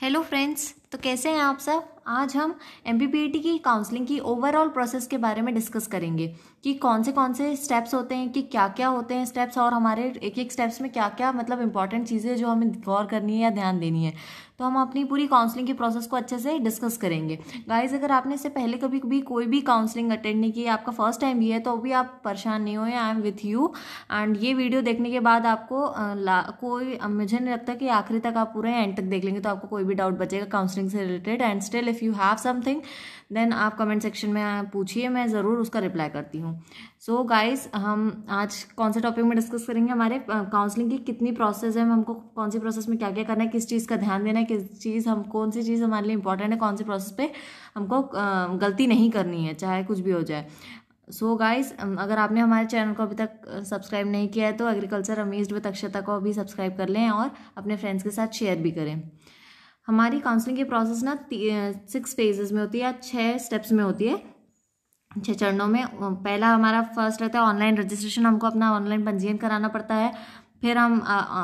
Hello friends. तो कैसे हैं आप सब आज हम एम e की काउंसलिंग की ओवरऑल प्रोसेस के बारे में डिस्कस करेंगे कि कौन से कौन से स्टेप्स होते हैं कि क्या क्या होते हैं स्टेप्स और हमारे एक एक स्टेप्स में क्या क्या मतलब इंपॉर्टेंट चीज़ें जो हमें गौर करनी है या ध्यान देनी है तो हम अपनी पूरी काउंसलिंग की प्रोसेस को अच्छे से डिस्कस करेंगे गाइज अगर आपने इससे पहले कभी भी कोई भी काउंसलिंग अटेंड नहीं की आपका फर्स्ट टाइम भी है तो भी आप परेशान नहीं हुए I am with you and ये वीडियो देखने के बाद आपको कोई मुझे नहीं लगता कि आखिरी तक आप पूरे एंड तक देख लेंगे तो आपको कोई भी डाउट बचेगा काउंसलिंग काउंसलिंग से related and still if you have something then आप कमेंट सेक्शन में पूछिए मैं ज़रूर उसका रिप्लाई करती हूँ सो गाइस हम आज कौन से टॉपिक में डिस्कस करेंगे हमारे काउंसलिंग की कितनी प्रोसेस है हमको कौन सी प्रोसेस में क्या क्या करना है किस चीज़ का ध्यान देना है किस चीज़ हम कौन सी चीज़ हमारे लिए इंपॉर्टेंट है कौन सी प्रोसेस पे हमको गलती नहीं करनी है चाहे कुछ भी हो जाए सो so गाइस अगर आपने हमारे चैनल को अभी तक सब्सक्राइब नहीं किया है तो एग्रीकल्चर अमीज विद अक्षता को अभी सब्सक्राइब कर लें और अपने फ्रेंड्स के साथ शेयर भी करें हमारी काउंसलिंग की प्रोसेस ना सिक्स फेजेस में होती है या छः स्टेप्स में होती है छः चरणों में पहला हमारा फर्स्ट रहता है ऑनलाइन रजिस्ट्रेशन हमको अपना ऑनलाइन पंजीयन कराना पड़ता है फिर हम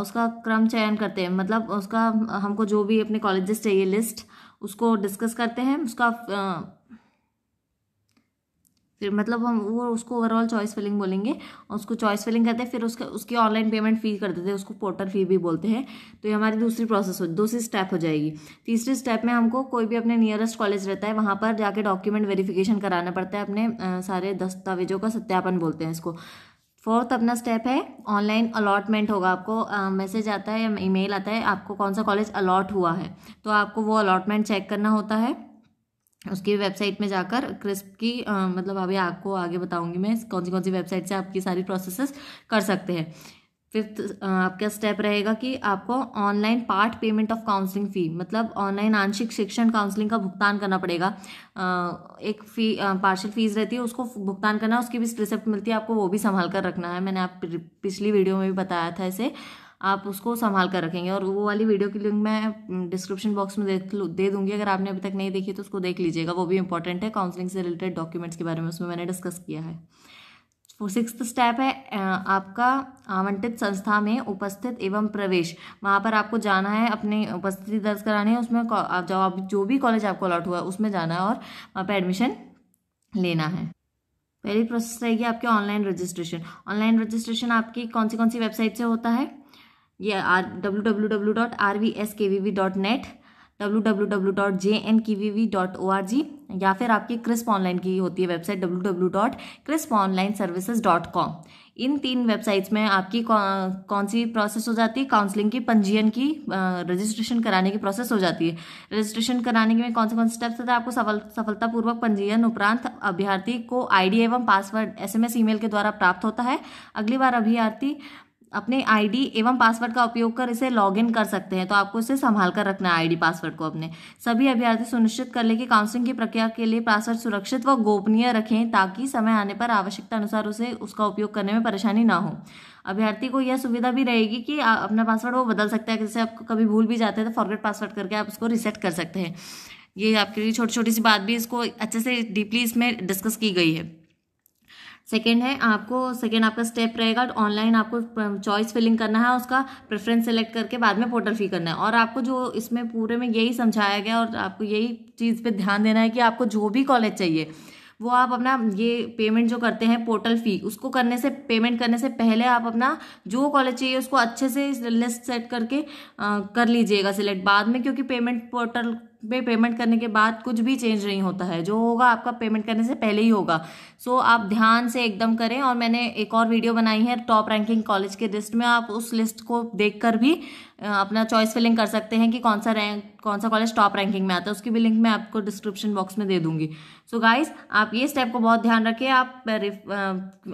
उसका क्रम चयन करते हैं मतलब उसका हमको जो भी अपने कॉलेजेस चाहिए लिस्ट उसको डिस्कस करते हैं उसका आ, फिर मतलब हम वो उसको ओवरऑल चॉइस फिलिंग बोलेंगे उसको चॉइस फिलिंग करते हैं फिर उसका उसकी ऑनलाइन पेमेंट फ़ी कर देते हैं उसको पोर्टल फी भी बोलते हैं तो ये हमारी दूसरी प्रोसेस हो दूसरी स्टेप हो जाएगी तीसरी स्टेप में हमको कोई भी अपने नियरेस्ट कॉलेज रहता है वहाँ पर जाके डॉक्यूमेंट वेरीफिकेशन कराना पड़ता है अपने सारे दस्तावेजों का सत्यापन बोलते हैं इसको फोर्थ अपना स्टेप है ऑनलाइन अलॉटमेंट होगा आपको मैसेज आता है या ईमेल आता है आपको कौन सा कॉलेज अलॉट हुआ है तो आपको वो अलॉटमेंट चेक करना होता है उसकी वेबसाइट में जाकर क्रिस्प की आ, मतलब अभी आपको आगे बताऊंगी मैं कौन सी कौन सी वेबसाइट से आपकी सारी प्रोसेसेस कर सकते हैं फिफ्थ आपका स्टेप रहेगा कि आपको online part payment of counselling fee मतलब ऑनलाइन आंशिक शिक्षण काउंसलिंग का भुगतान करना पड़ेगा एक फ़ी पार्शल फ़ीस रहती है उसको भुगतान करना उसकी भी रिसिप्ट मिलती है आपको वो भी संभाल कर रखना है मैंने आप पिछली वीडियो में भी बताया था इसे आप उसको संभाल कर रखेंगे और वो वाली वीडियो की लिंक मैं डिस्क्रिप्शन mm, बॉक्स में देख दे दूंगी अगर आपने अभी तक नहीं देखी तो उसको देख लीजिएगा वो भी इंपॉर्टेंट है काउंसलिंग से रिलेटेड डॉक्यूमेंट्स के बारे में उसमें मैंने डिस्कस किया है सिक्स स्टेप है आपका आवंटित संस्था में उपस्थित एवं प्रवेश वहाँ पर आपको जाना है अपनी उपस्थिति दर्ज करानी है उसमें जो जो भी कॉलेज आपको अलॉट हुआ है उसमें जाना है और वहाँ पर एडमिशन लेना है पहली प्रोसेस रहेगी आपके ऑनलाइन रजिस्ट्रेशन ऑनलाइन रजिस्ट्रेशन आपकी कौन सी कौन सी वेबसाइट से होता है ये R W W W dot R V S K V V dot net W W W dot J N K V V dot O R G या फिर आपकी क्रिस्प ऑनलाइन की होती है website W W dot Crisp online services dot com इन तीन websites में आपकी कौन, कौन सी प्रोसेस हो जाती है काउंसलिंग की पंजीयन की रजिस्ट्रेशन कराने की प्रोसेस हो जाती है रजिस्ट्रेशन कराने के में कौन से कौन से स्टेप्स होते हैं आपको सफल सफलतापूर्वक पंजीयन उपरांत अभ्यर्थी को आईडी एवं पासवर्ड एसएमएस ईमेल के द्वारा प्राप्त होता है अगली बार अभ्यर्थी अपने आईडी एवं पासवर्ड का उपयोग कर इसे लॉगिन कर सकते हैं तो आपको इसे संभाल कर रखना है आईडी पासवर्ड को अपने सभी अभ्यर्थी सुनिश्चित कर ले कि काउंसलिंग की प्रक्रिया के लिए पासवर्ड सुरक्षित व गोपनीय रखें ताकि समय आने पर आवश्यकता अनुसार उसे उसका उपयोग करने में परेशानी ना हो अभ्यर्थी को यह सुविधा भी रहेगी कि अपना पासवर्ड वो बदल सकता है जैसे आप कभी भूल भी जाते हैं तो फॉरवर्ड पासवर्ड करके आप उसको रिसेट कर सकते हैं ये आपके लिए छोटी छोटी सी बात भी इसको अच्छे से डीपली इसमें डिस्कस की गई है सेकेंड है आपको सेकेंड आपका स्टेप रहेगा ऑनलाइन आपको चॉइस फिलिंग करना है उसका प्रेफरेंस सेलेक्ट करके बाद में पोर्टल फी करना है और आपको जो इसमें पूरे में यही समझाया गया और आपको यही चीज़ पे ध्यान देना है कि आपको जो भी कॉलेज चाहिए वो आप अपना ये पेमेंट जो करते हैं पोर्टल फ़ी उसको करने से पेमेंट करने से पहले आप अपना जो कॉलेज चाहिए उसको अच्छे से लिस्ट सेट करके आ, कर लीजिएगा सिलेक्ट बाद में क्योंकि पेमेंट पोर्टल पे पेमेंट करने के बाद कुछ भी चेंज नहीं होता है जो होगा आपका पेमेंट करने से पहले ही होगा सो so, आप ध्यान से एकदम करें और मैंने एक और वीडियो बनाई है टॉप रैंकिंग कॉलेज के लिस्ट में आप उस लिस्ट को देख कर भी अपना चॉइस फिलिंग कर सकते हैं कि कौन सा रैंक कौन सा कॉलेज टॉप रैंकिंग में आता है उसकी भी लिंक मैं आपको डिस्क्रिप्शन बॉक्स में दे दूंगी सो so गाइज आप ये स्टेप को बहुत ध्यान रखें आप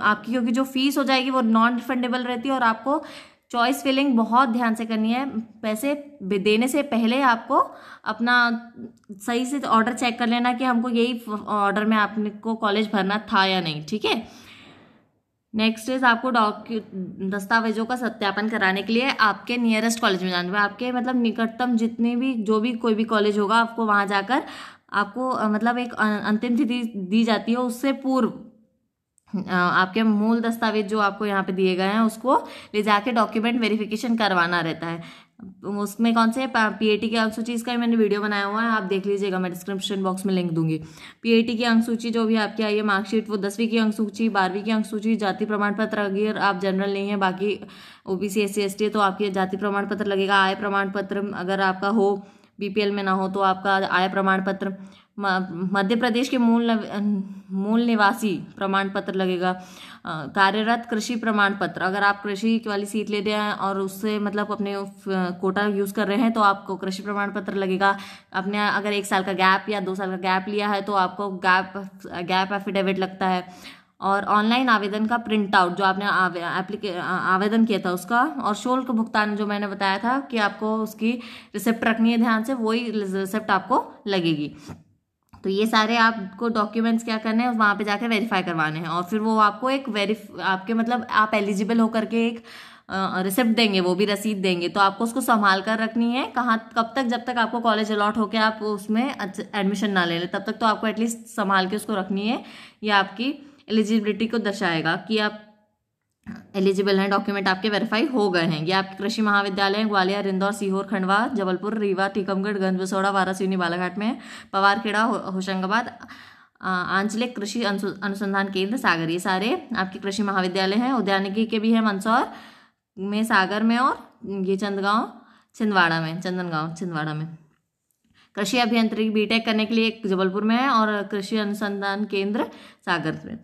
आपकी क्योंकि जो फीस हो जाएगी वो नॉन रिफंडेबल रहती है और आपको चॉइस फिलिंग बहुत ध्यान से करनी है पैसे देने से पहले आपको अपना सही से ऑर्डर चेक कर लेना कि हमको यही ऑर्डर में आपने को कॉलेज भरना था या नहीं ठीक है नेक्स्ट इज आपको डॉक्यू दस्तावेजों का सत्यापन कराने के लिए आपके नियरेस्ट कॉलेज में जाना आपके मतलब निकटतम जितने भी जो भी कोई भी कॉलेज होगा आपको वहाँ जाकर आपको मतलब एक अंतिम तिथि दी जाती है उससे पूर्व आपके मूल दस्तावेज जो आपको यहाँ पे दिए गए हैं उसको ले जाके डॉक्यूमेंट वेरिफिकेशन करवाना रहता है उसमें कौन से पीएटी की अनुसूची इसका मैंने वीडियो बनाया हुआ है आप देख लीजिएगा मैं डिस्क्रिप्शन बॉक्स में लिंक दूंगी पीएटी की अंकसूची जो भी आपकी आई है मार्कशीट वो दसवीं की अंकसूची बारहवीं की अंक सूची जाति प्रमाण पत्र अगर आप जनरल नहीं है बाकी ओबीसी टी है तो आपके जाति प्रमाण पत्र लगेगा आय प्रमाण पत्र अगर आपका हो बीपीएल में ना हो तो आपका आय प्रमाण पत्र मध्य प्रदेश के मूल मूल निवासी प्रमाण पत्र लगेगा कार्यरत कृषि प्रमाण पत्र अगर आप कृषि वाली सीट ले रहे हैं और उससे मतलब अपने कोटा यूज़ कर रहे हैं तो आपको कृषि प्रमाण पत्र लगेगा अपने अगर एक साल का गैप या दो साल का गैप लिया है तो आपको गैप गैप एफिडेविट लगता है और ऑनलाइन आवेदन का प्रिंट आउट जो आपने एप्लीके आवेदन किया था उसका और शुल्क भुगतान जो मैंने बताया था कि आपको उसकी रिसिप्ट रखनी है ध्यान से वही रिसिप्ट आपको लगेगी तो ये सारे आपको डॉक्यूमेंट्स क्या करने हैं वहाँ पे जाकर वेरीफाई करवाने हैं और फिर वो आपको एक वेरीफ आपके मतलब आप एलिजिबल होकर के एक रिसिप्ट देंगे वो भी रसीद देंगे तो आपको उसको संभाल कर रखनी है कहाँ कब तक जब तक आपको कॉलेज अलॉट होकर आप उसमें एडमिशन ना ले लें तब तक तो आपको एटलीस्ट संभाल के उसको रखनी है या आपकी एलिजिबिलिटी को दर्शाएगा कि आप एलिजिबल हैं डॉक्यूमेंट आपके वेरीफाई हो गए हैं ये आपके कृषि महाविद्यालय हैं ग्वालियर इंदौर सीहोर खंडवा जबलपुर रीवा टीकमगढ़ गंजबसौड़ा वारासिवनी बालाघाट में पवारखेड़ा होशंगाबाद आंचलिक कृषि अनुसंधान केंद्र सागर ये सारे आपके कृषि महाविद्यालय हैं उद्यानिकी के भी हैं मंदसौर में सागर में और ये चंदगांव छिंदवाड़ा में चंदनगांव छिंदवाड़ा में कृषि अभियांत्रिकी बीटेक करने के लिए एक जबलपुर में है और कृषि अनुसंधान केंद्र सागर में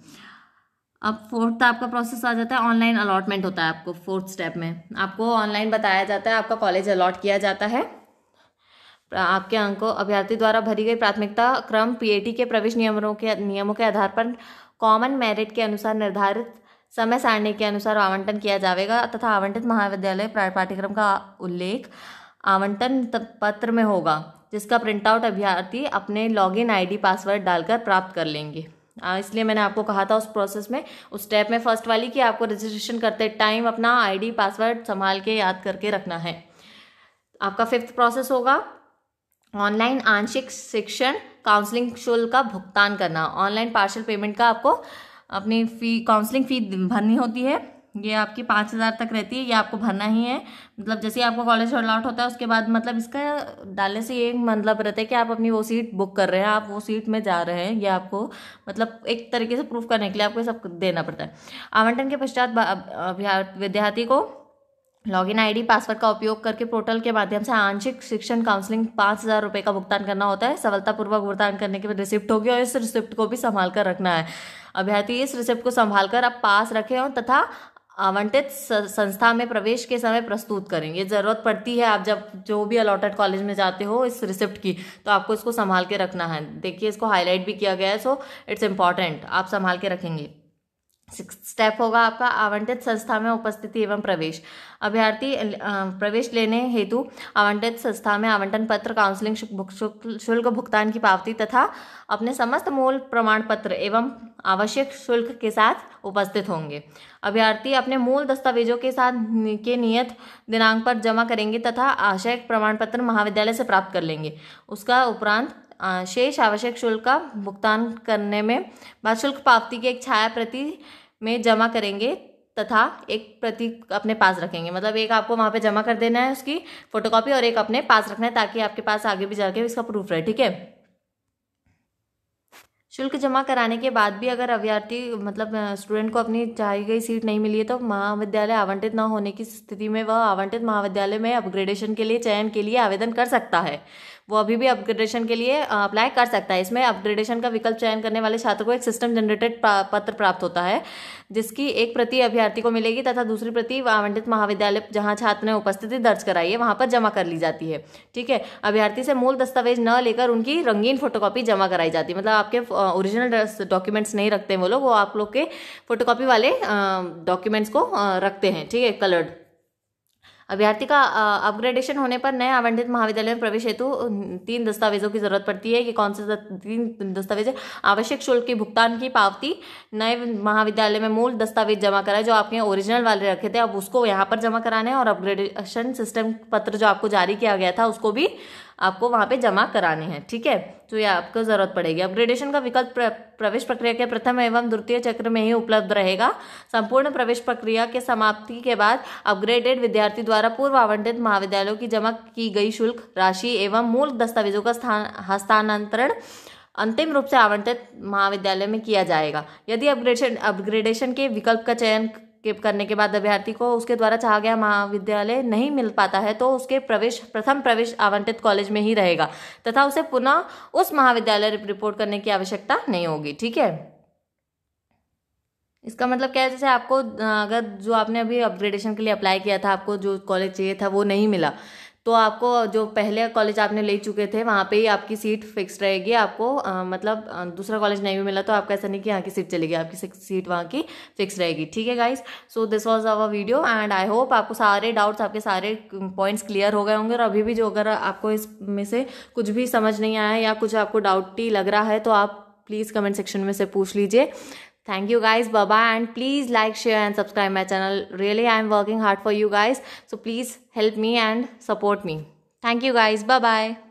अब फोर्थ आपका प्रोसेस आ जाता है ऑनलाइन अलॉटमेंट होता है आपको फोर्थ स्टेप में आपको ऑनलाइन बताया जाता है आपका कॉलेज अलॉट किया जाता है आपके अंकों अभ्यर्थी द्वारा भरी गई प्राथमिकता क्रम पीएटी के प्रवेश नियमों के नियमों के आधार पर कॉमन मेरिट के अनुसार निर्धारित समय सारणी के अनुसार आवंटन किया जाएगा तथा आवंटित महाविद्यालय पाठ्यक्रम का उल्लेख आवंटन पत्र में होगा जिसका प्रिंटआउट अभ्यर्थी अपने लॉगिन आईडी पासवर्ड डालकर प्राप्त कर लेंगे इसलिए मैंने आपको कहा था उस प्रोसेस में उस स्टेप में फर्स्ट वाली कि आपको रजिस्ट्रेशन करते टाइम अपना आईडी पासवर्ड संभाल के याद करके रखना है आपका फिफ्थ प्रोसेस होगा ऑनलाइन आंशिक शिक्षण काउंसलिंग शुल्क का भुगतान करना ऑनलाइन पार्शल पेमेंट का आपको अपनी फ़ी काउंसलिंग फ़ी भरनी होती है ये आपकी पाँच हज़ार तक रहती है ये आपको भरना ही है मतलब जैसे ही आपको कॉलेज रोल आउट होता है उसके बाद मतलब इसका डालने से ये मतलब रहता है कि आप अपनी वो सीट बुक कर रहे हैं आप वो सीट में जा रहे हैं ये आपको मतलब एक तरीके से प्रूफ करने के लिए आपको सब देना पड़ता है आवंटन के पश्चात विद्यार्थी को लॉगिन आईडी पासवर्ड का उपयोग करके पोर्टल के माध्यम से आंशिक शिक्षण काउंसलिंग पाँच हज़ार रुपये का भुगतान करना होता है सफलतापूर्वक भुगतान करने के बाद रिसिप्ट होगी और इस रिसिप्ट को भी संभाल कर रखना है अभ्यर्थी इस रिसिप्ट को संभाल कर आप पास रखें और तथा आवंटित संस्था में प्रवेश के समय प्रस्तुत करें ये ज़रूरत पड़ती है आप जब जो भी अलॉटेड कॉलेज में जाते हो इस रिसिप्ट की तो आपको इसको संभाल के रखना है देखिए इसको हाईलाइट भी किया गया है सो इट्स इम्पॉर्टेंट आप संभाल के रखेंगे सिक्स स्टेप होगा आपका आवंटित संस्था में उपस्थिति एवं प्रवेश अभ्यर्थी प्रवेश लेने हेतु आवंटित संस्था में आवंटन पत्र काउंसलिंग शुल्क भुगतान की पावती तथा अपने समस्त मूल प्रमाण पत्र एवं आवश्यक शुल्क के साथ उपस्थित होंगे अभ्यर्थी अपने मूल दस्तावेजों के साथ के नियत दिनांक पर जमा करेंगे तथा आशय प्रमाण पत्र महाविद्यालय से प्राप्त कर लेंगे उसका उपरांत शेष आवश्यक शुल्क का भुगतान करने में बाद शुल्क पावती की एक छाया प्रति में जमा करेंगे तथा एक प्रति अपने पास रखेंगे मतलब एक आपको वहाँ पे जमा कर देना है उसकी फोटोकॉपी और एक अपने पास रखना है ताकि आपके पास आगे भी जाके इसका प्रूफ रहे ठीक है शुल्क जमा कराने के बाद भी अगर अभ्यर्थी मतलब स्टूडेंट को अपनी चाही गई सीट नहीं मिली है तो महाविद्यालय आवंटित न होने की स्थिति में वह आवंटित महाविद्यालय में अपग्रेडेशन के लिए चयन के लिए आवेदन कर सकता है वो अभी भी अपग्रेडेशन के लिए अप्लाई कर सकता है इसमें अपग्रेडेशन का विकल्प चयन करने वाले छात्र को एक सिस्टम जनरेटेड पत्र प्राप्त होता है जिसकी एक प्रति अभ्यर्थी को मिलेगी तथा दूसरी प्रति आवंटित महाविद्यालय जहाँ छात्र ने उपस्थिति दर्ज कराई है वहाँ पर जमा कर ली जाती है ठीक है अभ्यर्थी से मूल दस्तावेज न लेकर उनकी रंगीन फोटोकॉपी जमा कराई जाती है मतलब आपके ओरिजिनल डॉक्यूमेंट्स नहीं रखते हैं वो लोग वो आप लोग के फोटोकॉपी वाले डॉक्यूमेंट्स को रखते हैं ठीक है कलर्ड अभ्यर्थी का अपग्रेडेशन होने पर नए आवंटित महाविद्यालय में प्रवेश हेतु तीन दस्तावेजों की जरूरत पड़ती है कि कौन से तीन दस्तावेज आवश्यक शुल्क की भुगतान की पावती नए महाविद्यालय में मूल दस्तावेज जमा कराए जो आपके ओरिजिनल वाले रखे थे अब उसको यहाँ पर जमा कराने और अपग्रेडेशन सिस्टम पत्र जो आपको जारी किया गया था उसको भी आपको वहाँ पे जमा कराने हैं ठीक है तो ये आपको ज़रूरत पड़ेगी अपग्रेडेशन का विकल्प प्रवेश प्रक्रिया के प्रथम एवं द्वितीय चक्र में ही उपलब्ध रहेगा संपूर्ण प्रवेश प्रक्रिया के समाप्ति के बाद अपग्रेडेड विद्यार्थी द्वारा पूर्व आवंटित महाविद्यालयों की जमा की गई शुल्क राशि एवं मूल दस्तावेजों का हस्तांतरण अंतिम रूप से आवंटित महाविद्यालय में किया जाएगा यदि अपग्रेडेशन अपग्रेडेशन के विकल्प का चयन के करने के बाद अभ्यर्थी को उसके द्वारा चाहा गया महाविद्यालय नहीं मिल पाता है तो उसके प्रवेश प्रथम प्रवेश आवंटित कॉलेज में ही रहेगा तथा उसे पुनः उस महाविद्यालय रिपोर्ट करने की आवश्यकता नहीं होगी ठीक है इसका मतलब क्या है जैसे आपको अगर जो आपने अभी अपग्रेडेशन के लिए अप्लाई किया था आपको जो कॉलेज चाहिए था वो नहीं मिला तो आपको जो पहले कॉलेज आपने ले चुके थे वहाँ पे ही आपकी सीट फिक्स रहेगी आपको आ, मतलब दूसरा कॉलेज नहीं भी मिला तो आपका ऐसा नहीं कि यहाँ की सीट चलेगी आपकी सीट वहाँ की फिक्स रहेगी ठीक है guys so this was our video and I hope आपको सारे डाउट्स आपके सारे पॉइंट्स क्लियर हो गए होंगे और अभी भी जो अगर आपको इसमें से कुछ भी समझ नहीं आया या कुछ आपको डाउट ही लग रहा है तो आप प्लीज़ कमेंट सेक्शन में से पूछ लीजिए Thank you guys. Bye bye. And please like, share, and subscribe my channel. Really, I am working hard for you guys. So please help me and support me. Thank you guys. Bye bye.